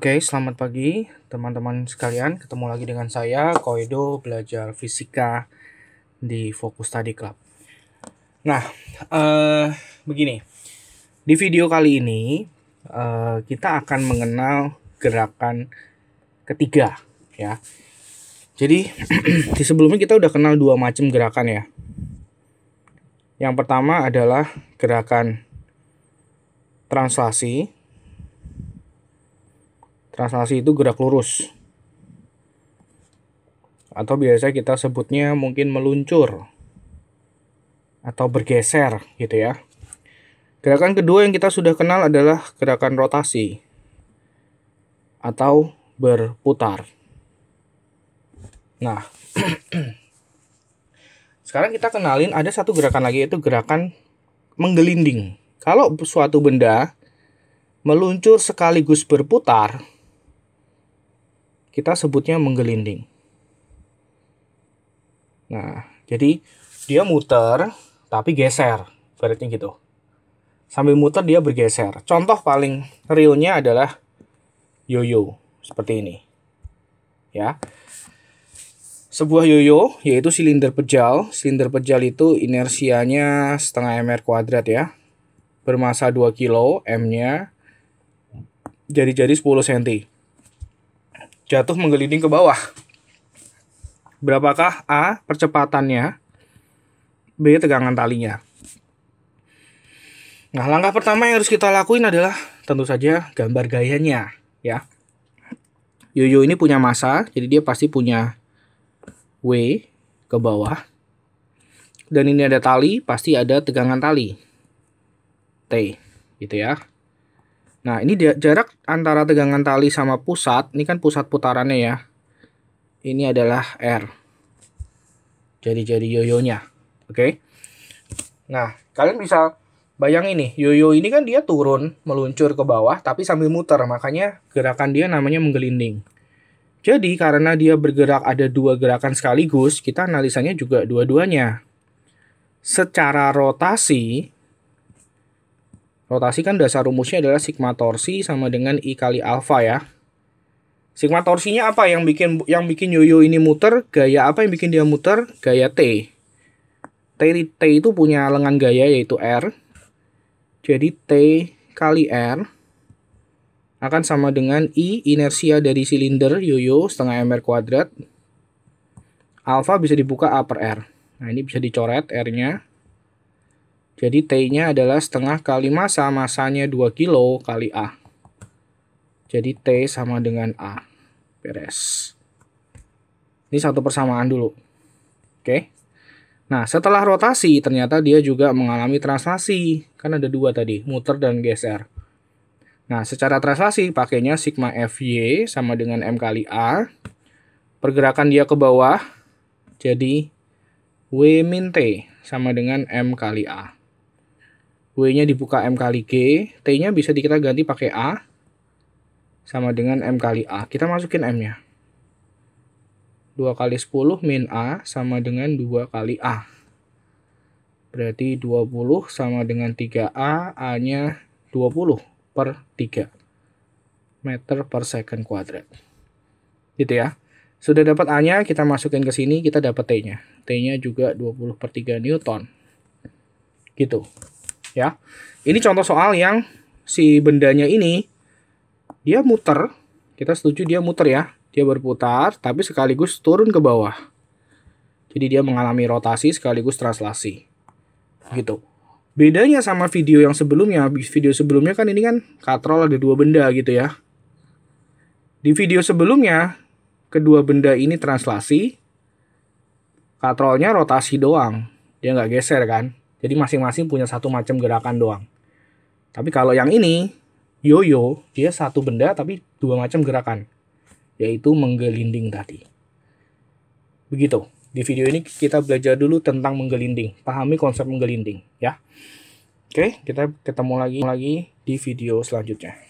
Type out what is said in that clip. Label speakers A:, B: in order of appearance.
A: Oke, selamat pagi teman-teman sekalian. Ketemu lagi dengan saya, Koido belajar fisika di Fokus Tadi Club. Nah, eh, begini. Di video kali ini, eh, kita akan mengenal gerakan ketiga. ya. Jadi, di sebelumnya kita udah kenal dua macam gerakan ya. Yang pertama adalah gerakan translasi Translasi itu gerak lurus. Atau biasa kita sebutnya mungkin meluncur atau bergeser gitu ya. Gerakan kedua yang kita sudah kenal adalah gerakan rotasi atau berputar. Nah, sekarang kita kenalin ada satu gerakan lagi yaitu gerakan menggelinding. Kalau suatu benda meluncur sekaligus berputar, kita sebutnya menggelinding. Nah, jadi dia muter tapi geser, beratnya gitu. Sambil muter dia bergeser. Contoh paling realnya adalah yoyo seperti ini. Ya. Sebuah yoyo yaitu silinder pejal. Silinder pejal itu inersianya setengah mr kuadrat ya. Bermasa 2 kilo, m-nya jadi-jadi 10 cm jatuh menggelinding ke bawah. Berapakah A percepatannya? B tegangan talinya. Nah, langkah pertama yang harus kita lakuin adalah tentu saja gambar gayanya, ya. Yoyo ini punya masa, jadi dia pasti punya W ke bawah. Dan ini ada tali, pasti ada tegangan tali. T, gitu ya. Nah, ini dia jarak antara tegangan tali sama pusat, ini kan pusat putarannya ya. Ini adalah R. Jadi-jadi yoyonya. Oke. Okay? Nah, kalian bisa bayangin nih, yoyo ini kan dia turun, meluncur ke bawah tapi sambil muter, makanya gerakan dia namanya menggelinding. Jadi karena dia bergerak ada dua gerakan sekaligus, kita analisanya juga dua-duanya. Secara rotasi, Rotasi kan dasar rumusnya adalah sigma torsi sama dengan I kali alfa ya. Sigma torsinya apa yang bikin yang bikin yoyo ini muter? Gaya apa yang bikin dia muter? Gaya T. T, T itu punya lengan gaya yaitu R. Jadi T kali R akan sama dengan I inersia dari silinder yoyo setengah mr kuadrat. Alfa bisa dibuka A per R. Nah ini bisa dicoret R-nya jadi T-nya adalah setengah kali massa, masanya 2 kilo kali A. Jadi T sama dengan A. Beres. Ini satu persamaan dulu. Oke. Nah, setelah rotasi ternyata dia juga mengalami translasi. Kan ada dua tadi, muter dan geser. Nah, secara translasi pakainya sigma FY sama dengan M kali A. Pergerakan dia ke bawah jadi W min T sama dengan M kali A. W-nya dibuka M kali G, T-nya bisa kita ganti pakai A, sama dengan M kali A. Kita masukin M-nya. 2 kali 10 min A sama dengan 2 kali A. Berarti 20 sama dengan 3A, A-nya 20 per 3 meter per second kuadrat. Gitu ya. Sudah dapat A-nya, kita masukin ke sini, kita dapat T-nya. T-nya juga 20 per 3 Newton. Gitu ya. Ini contoh soal yang si bendanya ini dia muter. Kita setuju dia muter ya. Dia berputar tapi sekaligus turun ke bawah. Jadi dia mengalami rotasi sekaligus translasi. Gitu. Bedanya sama video yang sebelumnya, video sebelumnya kan ini kan katrol ada dua benda gitu ya. Di video sebelumnya, kedua benda ini translasi, katrolnya rotasi doang. Dia nggak geser kan. Jadi masing-masing punya satu macam gerakan doang. Tapi kalau yang ini, yoyo, dia satu benda tapi dua macam gerakan. Yaitu menggelinding tadi. Begitu. Di video ini kita belajar dulu tentang menggelinding. Pahami konsep menggelinding ya. Oke, kita ketemu lagi lagi di video selanjutnya.